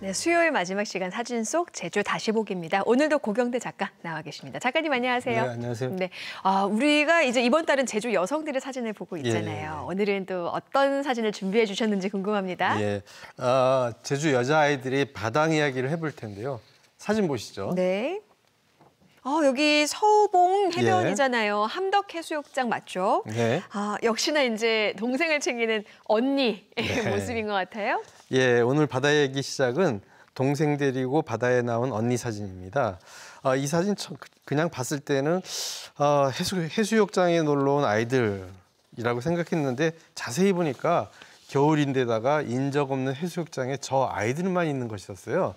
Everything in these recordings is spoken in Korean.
네, 수요일 마지막 시간 사진 속 제주 다시 보기입니다. 오늘도 고경대 작가 나와 계십니다. 작가님 안녕하세요. 네, 안녕하세요. 네, 아, 우리가 이제 이번 달은 제주 여성들의 사진을 보고 예, 있잖아요. 예. 오늘은 또 어떤 사진을 준비해 주셨는지 궁금합니다. 예, 아, 제주 여자 아이들이 바당 이야기를 해볼 텐데요. 사진 보시죠. 네. 어, 여기 서우봉 해변이잖아요. 예. 함덕 해수욕장 맞죠? 예. 아, 역시나 이제 동생을 챙기는 언니의 예. 네. 모습인 것 같아요. 예, 오늘 바다 얘기 시작은 동생 데리고 바다에 나온 언니 사진입니다. 아, 이 사진 그, 그냥 봤을 때는 어, 해수, 해수욕장에 놀러 온 아이들이라고 생각했는데 자세히 보니까 겨울인데다가 인적 없는 해수욕장에 저 아이들만 있는 것이었어요.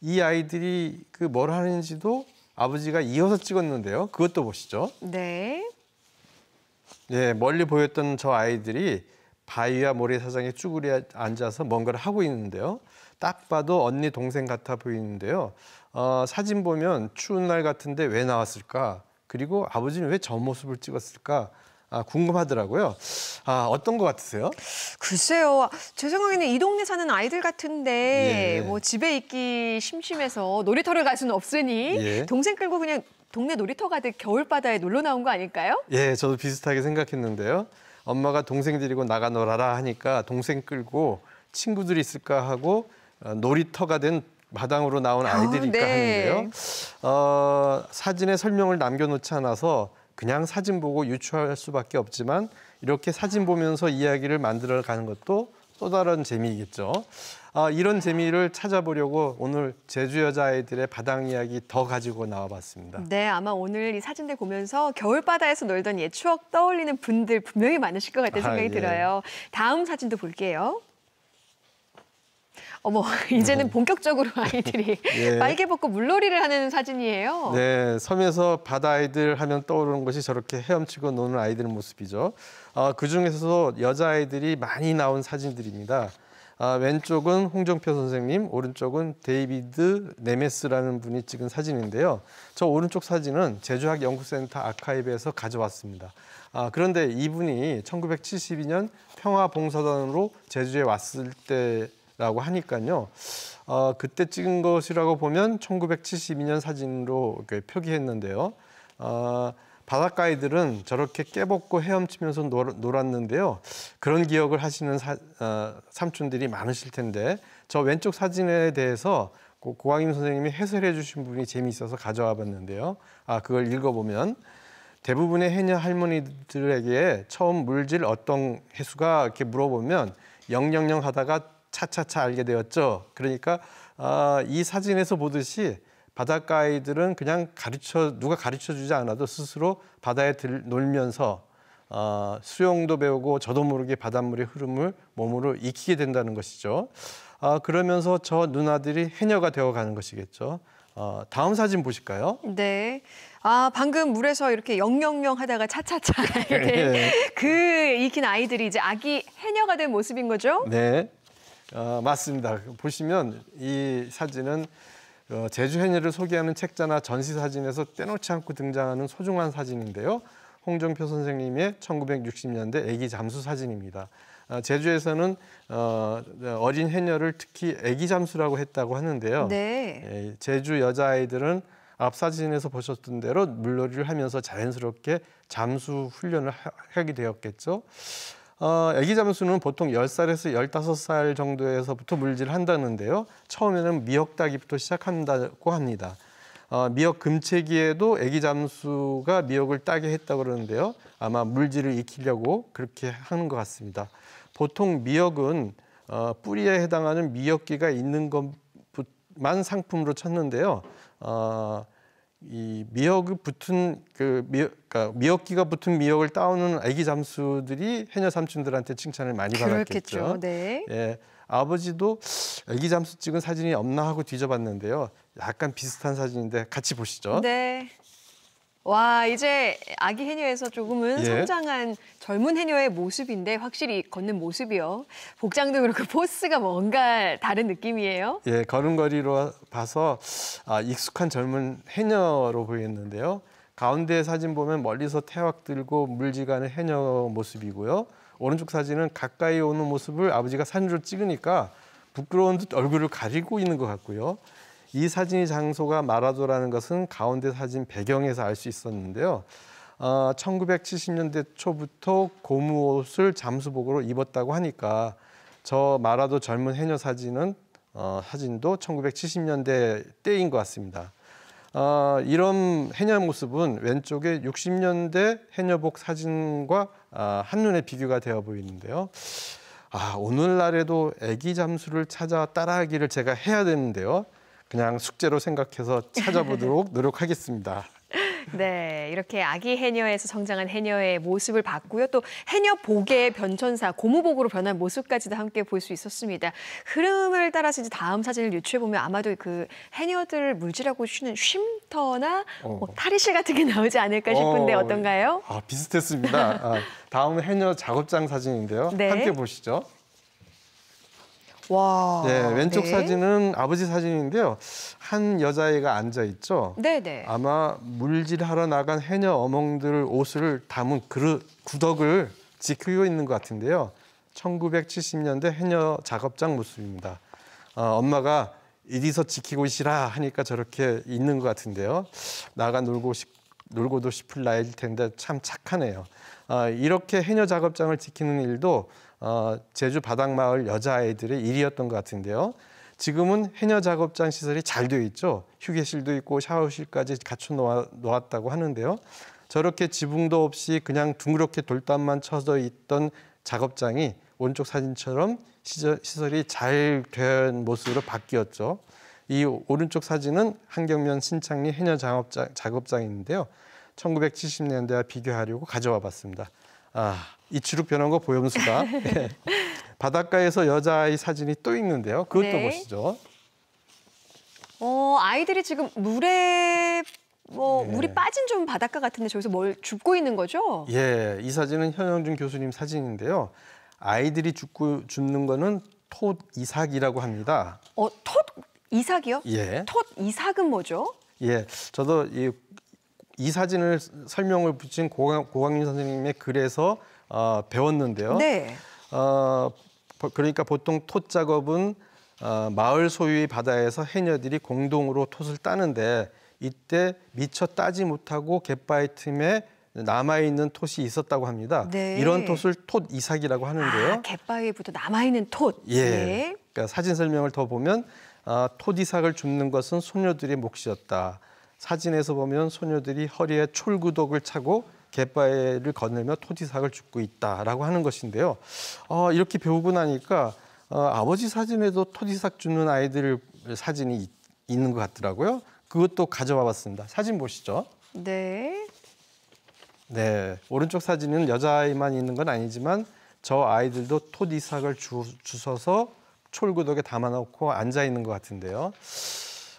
이 아이들이 그 뭘 하는지도 아버지가 이어서 찍었는데요. 그것도 보시죠. 네. 예, 멀리 보였던 저 아이들이 바위와 모래사장에 쭈그리 앉아서 뭔가를 하고 있는데요. 딱 봐도 언니 동생 같아 보이는데요. 어, 사진 보면 추운 날 같은데 왜 나왔을까? 그리고 아버지는 왜 저 모습을 찍었을까? 아, 궁금하더라고요. 아, 어떤 것 같으세요? 글쎄요. 제 생각에는 이 동네 사는 아이들 같은데 예. 뭐 집에 있기 심심해서 놀이터를 갈 수는 없으니 예. 동생 끌고 그냥 동네 놀이터 가듯 겨울바다에 놀러 나온 거 아닐까요? 예, 저도 비슷하게 생각했는데요. 엄마가 동생 데리고 나가 놀아라 하니까 동생 끌고 친구들이 있을까 하고 어, 놀이터가 된 마당으로 나온 아, 아이들일까 아, 네. 하는데요. 어, 사진에 설명을 남겨놓지 않아서 그냥 사진 보고 유추할 수밖에 없지만 이렇게 사진 보면서 이야기를 만들어 가는 것도 또 다른 재미이겠죠. 아, 이런 재미를 찾아보려고 오늘 제주 여자아이들의 바닥 이야기 더 가지고 나와봤습니다. 네, 아마 오늘 이 사진들 보면서 겨울바다에서 놀던 옛 추억 떠올리는 분들 분명히 많으실 것 같다는 아, 생각이 아, 예. 들어요. 다음 사진도 볼게요. 어머, 이제는 본격적으로 아이들이 예. 빨개 벗고 물놀이를 하는 사진이에요. 네, 섬에서 바다 아이들 하면 떠오르는 것이 저렇게 헤엄치고 노는 아이들 모습이죠. 어, 그중에서도 여자아이들이 많이 나온 사진들입니다. 아, 왼쪽은 홍정표 선생님, 오른쪽은 데이비드 네메스라는 분이 찍은 사진인데요. 저 오른쪽 사진은 제주학 연구센터 아카이브에서 가져왔습니다. 아, 그런데 이분이 1972년 평화봉사단으로 제주에 왔을 때 라고 하니까요. 어, 그때 찍은 것이라고 보면 1972년 사진으로 이렇게 표기했는데요. 어, 바닷가이들은 저렇게 깨벗고 헤엄치면서 놀, 았는데요 그런 기억을 하시는 사, 어, 삼촌들이 많으실 텐데 저 왼쪽 사진에 대해서 고, 고광임 선생님이 해설해 주신 분이 재미있어서 가져와 봤는데요. 아, 그걸 읽어보면 대부분의 해녀 할머니들에게 처음 물질 어떤 해수가 이렇게 물어보면 영영영 하다가 차차차 알게 되었죠. 그러니까 아, 이 사진에서 보듯이 바닷가 아이들은 그냥 가르쳐 누가 가르쳐 주지 않아도 스스로 바다에 들, 놀면서 어, 수영도 배우고 저도 모르게 바닷물의 흐름을 몸으로 익히게 된다는 것이죠. 아, 그러면서 저 누나들이 해녀가 되어가는 것이겠죠. 어, 다음 사진 보실까요? 네. 아, 방금 물에서 이렇게 영영영 하다가 차차차 네. 그 익힌 아이들이 이제 아기 해녀가 된 모습인 거죠? 네. 어, 맞습니다. 보시면 이 사진은 어, 제주 해녀를 소개하는 책자나 전시 사진에서 떼놓지 않고 등장하는 소중한 사진인데요. 홍정표 선생님의 1960년대 애기 잠수 사진입니다. 어, 제주에서는 어, 어린 해녀를 특히 애기 잠수라고 했다고 하는데요. 네. 예, 제주 여자아이들은 앞 사진에서 보셨던 대로 물놀이를 하면서 자연스럽게 잠수 훈련을 하, 하게 되었겠죠. 어, 애기 잠수는 보통 10살에서 15살 정도에서부터 물질을 한다는데요. 처음에는 미역 따기부터 시작한다고 합니다. 어, 미역 금체기에도 애기 잠수가 미역을 따게 했다고 그러는데요. 아마 물질을 익히려고 그렇게 하는 것 같습니다. 보통 미역은 어, 뿌리에 해당하는 미역기가 있는 것만 상품으로 찾는데요. 어, 이 미역을 붙은 그 미, 역 그러니까 미역기가 붙은 미역을 따오는 아기 잠수들이 해녀 삼촌들한테 칭찬을 많이 받았겠죠. 네. 예. 아버지도 아기 잠수 찍은 사진이 없나 하고 뒤져봤는데요. 약간 비슷한 사진인데 같이 보시죠. 네. 와 이제 아기 해녀에서 조금은 예. 성장한 젊은 해녀의 모습인데 확실히 걷는 모습이요. 복장도 그렇고 포스가 뭔가 다른 느낌이에요. 예, 걸음걸이로 봐서 아, 익숙한 젊은 해녀로 보이는데요. 가운데 사진 보면 멀리서 태확 들고 물지가는 해녀 모습이고요. 오른쪽 사진은 가까이 오는 모습을 아버지가 산진으로 찍으니까 부끄러운 듯 얼굴을 가리고 있는 것 같고요. 이 사진의 장소가 마라도라는 것은 가운데 사진 배경에서 알 수 있었는데요. 어, 1970년대 초부터 고무 옷을 잠수복으로 입었다고 하니까 저 마라도 젊은 해녀 사진은 어, 사진도 1970년대 때인 것 같습니다. 어, 이런 해녀 모습은 왼쪽에 60년대 해녀복 사진과 아, 한눈에 비교가 되어 보이는데요. 아, 오늘날에도 애기 잠수를 찾아 따라하기를 제가 해야 되는데요. 그냥 숙제로 생각해서 찾아보도록 노력하겠습니다. 네, 이렇게 아기 해녀에서 성장한 해녀의 모습을 봤고요. 또 해녀 복의 변천사 고무복으로 변한 모습까지도 함께 볼 수 있었습니다. 흐름을 따라서 이제 다음 사진을 유추해 보면 아마도 그 해녀들을 물질하고 쉬는 쉼터나 어. 뭐 탈의실 같은 게 나오지 않을까 싶은데 어. 떤가요 아, 비슷했습니다. 아, 다음 해녀 작업장 사진인데요. 네. 함께 보시죠. 와. 네, 왼쪽 네. 사진은 아버지 사진인데요. 한 여자애가 앉아 있죠. 네네. 아마 물질하러 나간 해녀 어멍들 옷을 담은 그릇 구덕을 지키고 있는 것 같은데요. 1970년대 해녀 작업장 모습입니다. 어, 엄마가 이리서 지키고 있으라 하니까 저렇게 있는 것 같은데요. 나가 놀고 싶, 놀고도 싶을 나이일 텐데 참 착하네요. 어, 이렇게 해녀 작업장을 지키는 일도 어, 제주 바닥마을 여자아이들의 일이었던 것 같은데요. 지금은 해녀 작업장 시설이 잘 되어 있죠. 휴게실도 있고 샤워실까지 갖춰 놓았다고 하는데요. 저렇게 지붕도 없이 그냥 둥그렇게 돌담만 쳐져 있던 작업장이 오른쪽 사진처럼 시절, 시설이 잘 된 모습으로 바뀌었죠. 이 오른쪽 사진은 한경면 신창리 해녀 작업장, 작업장인데요. 1970년대와 비교하려고 가져와 봤습니다. 아, 이치룩 변한 거 보염수다. 네. 바닷가에서 여자아이 사진이 또 있는데요. 그것도 네. 보시죠. 어, 아이들이 지금 물에 뭐 예. 물이 빠진 좀 바닷가 같은데 저기서 뭘죽고 있는 거죠? 예, 이 사진은 현영준 교수님 사진인데요. 아이들이 죽고 죽는 거는 톳 이삭이라고 합니다. 어, 톳 이삭이요? 예. 톳 이삭은 뭐죠? 예, 저도 이이 사진을 설명을 붙인 고강, 고강민 선생님의 글에서 어, 배웠는데요. 네. 어, 그러니까 보통 톳 작업은 어, 마을 소유의 바다에서 해녀들이 공동으로 톳을 따는데 이때 미처 따지 못하고 갯바위 틈에 남아있는 톳이 있었다고 합니다. 네. 이런 톳을 톳 이삭이라고 하는데요. 아, 갯바위부터 남아있는 톳. 예. 네. 그러니까 사진 설명을 더 보면 아, 톳 이삭을 줍는 것은 소녀들의 몫이었다. 사진에서 보면 소녀들이 허리에 철구독을 차고 갯바위를 건네며 토지삭을 죽고 있다라고 하는 것인데요. 어, 이렇게 배우고 나니까 어, 아버지 사진에도 토지삭 줍는 아이들 사진이 있, 있는 것 같더라고요. 그것도 가져와 봤습니다. 사진 보시죠. 네. 네, 오른쪽 사진은 여자아이만 있는 건 아니지만 저 아이들도 토디삭을 주, 주워서 촐구독에 담아놓고 앉아 있는 것 같은데요.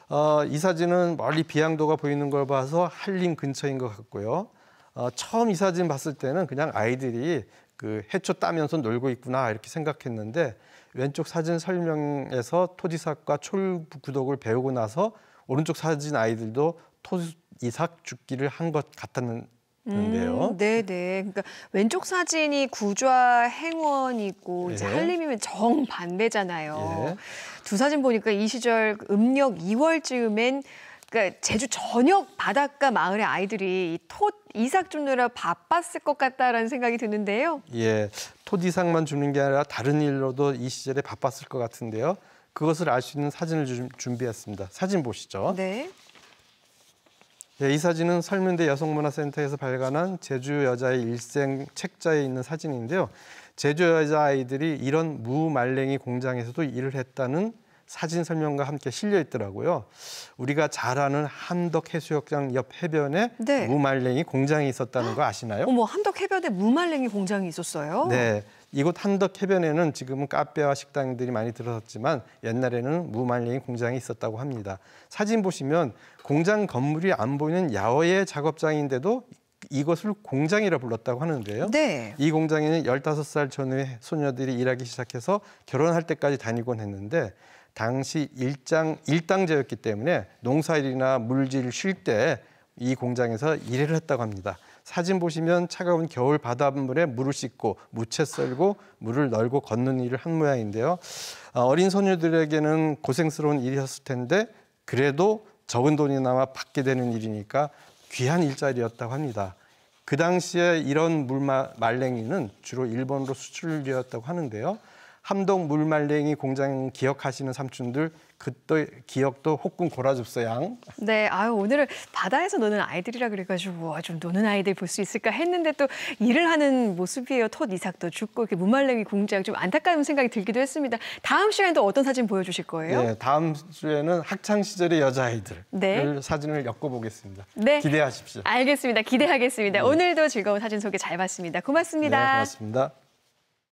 어, 이 사진은 멀리 비양도가 보이는 걸 봐서 한림 근처인 것 같고요. 어, 처음 이 사진 봤을 때는 그냥 아이들이 그 해초 따면서 놀고 있구나 이렇게 생각했는데 왼쪽 사진 설명에서 토지삭과 촐구독을 배우고 나서 오른쪽 사진 아이들도 토지삭 죽기를 한 것 같다는 있는데요. 음, 네, 네. 그러니까 왼쪽 사진이 구좌 행원이고 예. 이제 한림이면 정 반대잖아요. 예. 두 사진 보니까 이 시절 음력 2월쯤엔 그러니까 제주 전역 바닷가 마을의 아이들이 톳 이삭 줍느라 바빴을 것 같다라는 생각이 드는데요. 예, 톳 이삭만 줍는 게 아니라 다른 일로도 이 시절에 바빴을 것 같은데요. 그것을 알 수 있는 사진을 준비했습니다. 사진 보시죠. 네. 예, 이 사진은 설문대 여성문화센터에서 발간한 제주 여자의 일생 책자에 있는 사진인데요. 제주 여자 아이들이 이런 무말랭이 공장에서도 일을 했다는 사진 설명과 함께 실려 있더라고요. 우리가 잘 아는 함덕 해수욕장 옆 해변에 네. 무말랭이 공장이 있었다는 거 아시나요? 어머, 함덕 해변에 무말랭이 공장이 있었어요? 네. 이곳 한덕 해변에는 지금은 카페와 식당들이 많이 들어섰지만 옛날에는 무말랭이 공장이 있었다고 합니다. 사진 보시면 공장 건물이 안 보이는 야외 작업장인데도 이것을 공장이라 불렀다고 하는데요. 네. 이 공장에는 15살 전후의 소녀들이 일하기 시작해서 결혼할 때까지 다니곤 했는데 당시 일장 일당제였기 때문에 농사일이나 물질 을쉴때 이 공장에서 일을 했다고 합니다. 사진 보시면 차가운 겨울 바닷물에 물을 씻고 무채 썰고 물을 널고 걷는 일을 한 모양인데요. 어, 어린 소녀들에게는 고생스러운 일이었을 텐데 그래도 적은 돈이나마 받게 되는 일이니까 귀한 일자리였다고 합니다. 그 당시에 이런 물말랭이는 주로 일본으로 수출되었다고 하는데요. 함동 물말랭이 공장 기억하시는 삼촌들 그때 기억도 혹군 고라줍소양. 네, 아유 오늘은 바다에서 노는 아이들이라 그래가지고 와, 아, 좀 노는 아이들 볼 수 있을까 했는데 또 일을 하는 모습이에요. 톳 이삭도 죽고 이렇게 무말랭이 공작 좀 안타까운 생각이 들기도 했습니다. 다음 시간에 또 어떤 사진 보여주실 거예요? 네, 다음 주에는 학창 시절의 여자아이들 네. 사진을 엮어보겠습니다. 네, 기대하십시오. 알겠습니다. 기대하겠습니다. 네. 오늘도 즐거운 사진 소개 잘 봤습니다. 고맙습니다. 네, 고맙습니다.